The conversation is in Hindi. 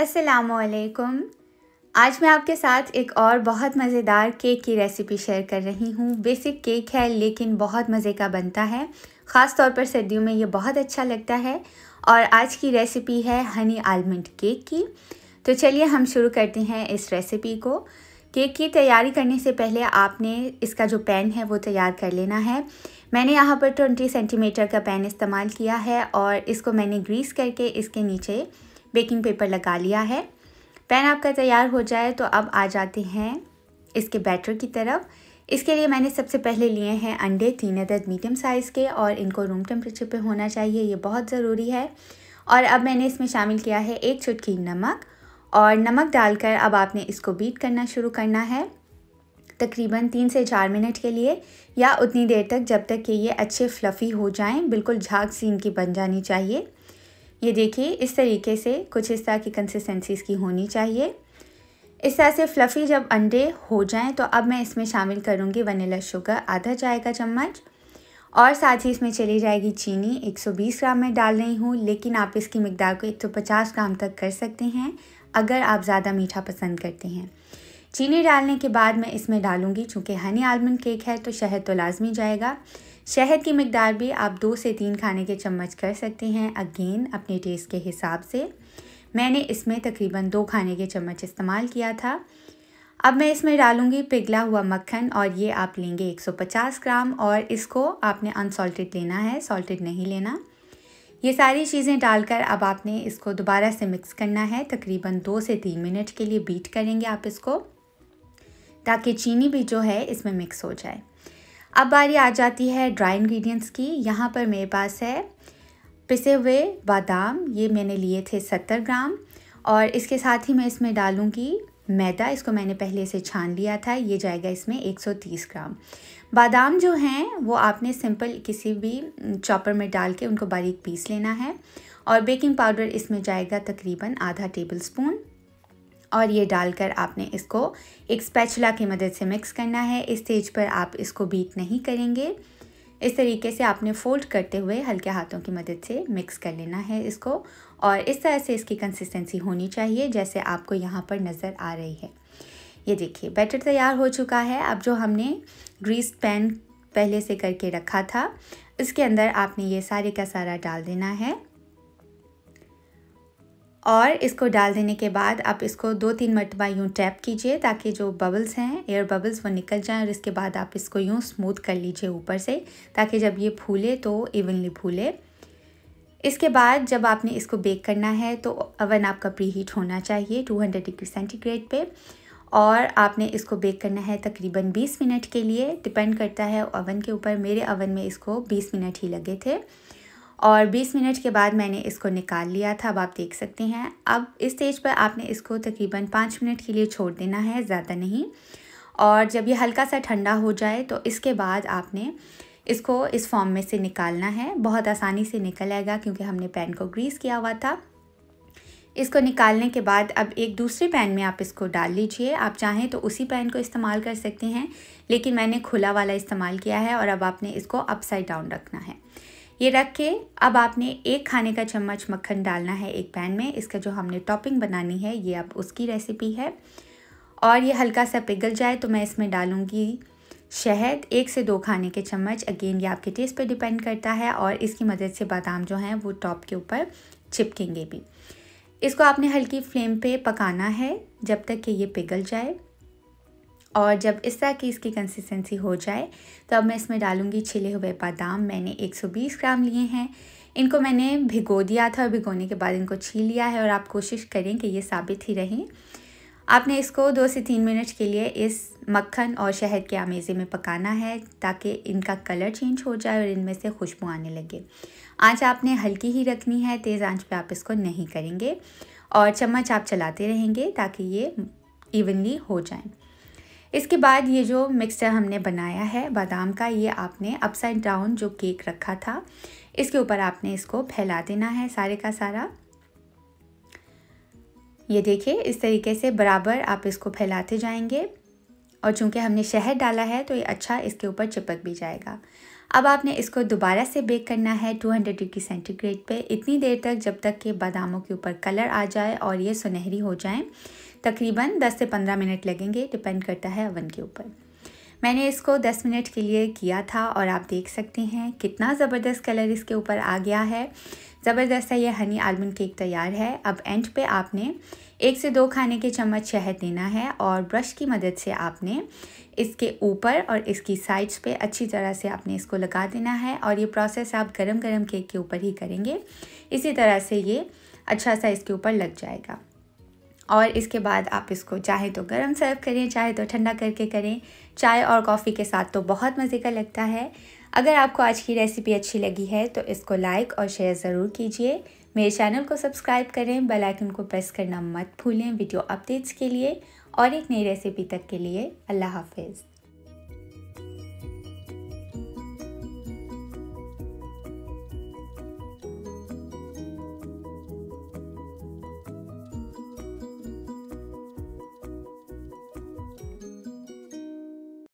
असलकुम आज मैं आपके साथ एक और बहुत मज़ेदार केक की रेसिपी शेयर कर रही हूँ बेसिक केक है लेकिन बहुत मज़े का बनता है ख़ास तौर पर सर्दियों में ये बहुत अच्छा लगता है और आज की रेसिपी है हनी आलमंड केक की तो चलिए हम शुरू करते हैं इस रेसिपी को केक की तैयारी करने से पहले आपने इसका जो पैन है वो तैयार कर लेना है मैंने यहाँ पर 20 सेंटीमीटर का पैन इस्तेमाल किया है और इसको मैंने ग्रीस करके इसके नीचे बेकिंग पेपर लगा लिया है पैन आपका तैयार हो जाए तो अब आ जाते हैं इसके बैटर की तरफ इसके लिए मैंने सबसे पहले लिए हैं अंडे तीन अदद मीडियम साइज़ के और इनको रूम टेम्परेचर पे होना चाहिए ये बहुत ज़रूरी है और अब मैंने इसमें शामिल किया है एक चुटकी नमक और नमक डालकर अब आपने इसको बीट करना शुरू करना है तकरीबन तीन से चार मिनट के लिए या उतनी देर तक जब तक कि ये अच्छे फ्लफ़ी हो जाएं बिल्कुल झाग सी इनकी बन जानी चाहिए ये देखिए इस तरीके से कुछ इस तरह की कंसिस्टेंसी इसकी होनी चाहिए इस तरह से फ्लफ़ी जब अंडे हो जाएं तो अब मैं इसमें शामिल करूँगी वनीला शुगर आधा चाय का चम्मच और साथ ही इसमें चली जाएगी चीनी 120 ग्राम में डाल रही हूँ लेकिन आप इसकी मकदार को 150 ग्राम तक कर सकते हैं अगर आप ज़्यादा मीठा पसंद करते हैं चीनी डालने के बाद मैं इसमें डालूँगी चूँकि हनी आलमंड केक है तो शहद तो लाजमी जाएगा शहद की मकदार भी आप दो से तीन खाने के चम्मच कर सकते हैं अगेन अपने टेस्ट के हिसाब से मैंने इसमें तकरीबन दो खाने के चम्मच इस्तेमाल किया था अब मैं इसमें डालूँगी पिघला हुआ मक्खन और ये आप लेंगे 150 ग्राम और इसको आपने अनसॉल्टेड लेना है सॉल्टेड नहीं लेना ये सारी चीज़ें डालकर अब आपने इसको दोबारा से मिक्स करना है तकरीबन दो से तीन मिनट के लिए बीट करेंगे आप इसको ताकि चीनी भी जो है इसमें मिक्स हो जाए अब बारी आ जाती है ड्राई इंग्रेडिएंट्स की यहाँ पर मेरे पास है पिसे हुए बादाम ये मैंने लिए थे सत्तर ग्राम और इसके साथ ही मैं इसमें डालूँगी मैदा इसको मैंने पहले से छान लिया था ये जाएगा इसमें 130 ग्राम बादाम जो हैं वो आपने सिंपल किसी भी चॉपर में डाल के उनको बारीक पीस लेना है और बेकिंग पाउडर इसमें जाएगा तकरीबन आधा टेबल स्पून और ये डालकर आपने इसको एक स्पैचुला की मदद से मिक्स करना है इस स्टेज पर आप इसको बीट नहीं करेंगे इस तरीके से आपने फोल्ड करते हुए हल्के हाथों की मदद से मिक्स कर लेना है इसको और इस तरह से इसकी कंसिस्टेंसी होनी चाहिए जैसे आपको यहाँ पर नज़र आ रही है ये देखिए बैटर तैयार हो चुका है अब जो हमने ग्रीस पैन पहले से करके रखा था इसके अंदर आपने ये सारे का सारा डाल देना है और इसको डाल देने के बाद आप इसको दो तीन मरतबा यूँ टैप कीजिए ताकि जो बबल्स हैं एयर बबल्स वो निकल जाएं और इसके बाद आप इसको यूँ स्मूथ कर लीजिए ऊपर से ताकि जब ये फूले तो इवनली फूले इसके बाद जब आपने इसको बेक करना है तो अवन आपका प्री हीट होना चाहिए 200 डिग्री सेंटीग्रेड पे और आपने इसको बेक करना है तकरीबन 20 मिनट के लिए डिपेंड करता है ओवन के ऊपर मेरे ओवन में इसको 20 मिनट ही लगे थे और 20 मिनट के बाद मैंने इसको निकाल लिया था अब आप देख सकते हैं अब इस स्टेज पर आपने इसको तकरीबन पाँच मिनट के लिए छोड़ देना है ज़्यादा नहीं और जब ये हल्का सा ठंडा हो जाए तो इसके बाद आपने इसको इस फॉर्म में से निकालना है बहुत आसानी से निकल आएगा क्योंकि हमने पैन को ग्रीस किया हुआ था इसको निकालने के बाद अब एक दूसरे पैन में आप इसको डाल लीजिए आप चाहें तो उसी पैन को इस्तेमाल कर सकते हैं लेकिन मैंने खुला वाला इस्तेमाल किया है और अब आपने इसको अपसाइड डाउन रखना है ये रख के अब आपने एक खाने का चम्मच मक्खन डालना है एक पैन में इसका जो हमने टॉपिंग बनानी है ये अब उसकी रेसिपी है और ये हल्का सा पिघल जाए तो मैं इसमें डालूँगी शहद एक से दो खाने के चम्मच अगेन ये आपके टेस्ट पे डिपेंड करता है और इसकी मदद से बादाम जो हैं वो टॉप के ऊपर चिपकेंगे भी इसको आपने हल्की फ्लेम पे पकाना है जब तक कि ये पिघल जाए और जब इस तरह की इसकी कंसिस्टेंसी हो जाए तो अब मैं इसमें डालूँगी छिले हुए बादाम मैंने 120 ग्राम लिए हैं इनको मैंने भिगो दिया था और भिगोने के बाद इनको छील लिया है और आप कोशिश करें कि ये साबित ही रहें आपने इसको दो से तीन मिनट के लिए इस मक्खन और शहद के आमेज़े में पकाना है ताकि इनका कलर चेंज हो जाए और इनमें से खुशबू आने लगे आंच आपने हल्की ही रखनी है तेज़ आंच पे आप इसको नहीं करेंगे और चम्मच आप चलाते रहेंगे ताकि ये इवनली हो जाएं इसके बाद ये जो मिक्सचर हमने बनाया है बादाम का ये आपने अपसाइड डाउन जो केक रखा था इसके ऊपर आपने इसको फैला देना है सारे का सारा ये देखिए इस तरीके से बराबर आप इसको फैलाते जाएंगे और चूंकि हमने शहद डाला है तो ये अच्छा इसके ऊपर चिपक भी जाएगा अब आपने इसको दोबारा से बेक करना है 200 डिग्री सेंटीग्रेड पे इतनी देर तक जब तक कि बादामों के ऊपर कलर आ जाए और ये सुनहरी हो जाए तकरीबन 10 से 15 मिनट लगेंगे डिपेंड करता है अवन के ऊपर मैंने इसको 10 मिनट के लिए किया था और आप देख सकते हैं कितना ज़बरदस्त कलर इसके ऊपर आ गया है ज़बरदस्त है ये हनी आलमंड केक तैयार है अब एंड पे आपने एक से दो खाने के चम्मच शहद देना है और ब्रश की मदद से आपने इसके ऊपर और इसकी साइड्स पे अच्छी तरह से आपने इसको लगा देना है और ये प्रोसेस आप गरम गरम केक के ऊपर ही करेंगे इसी तरह से ये अच्छा सा इसके ऊपर लग जाएगा और इसके बाद आप इसको चाहे तो गर्म सर्व करें चाहे तो ठंडा करके करें चाय और कॉफ़ी के साथ तो बहुत मज़े का लगता है अगर आपको आज की रेसिपी अच्छी लगी है तो इसको लाइक और शेयर ज़रूर कीजिए मेरे चैनल को सब्सक्राइब करें बेल आइकन को प्रेस करना मत भूलें वीडियो अपडेट्स के लिए और एक नई रेसिपी तक के लिए अल्लाह हाफिज़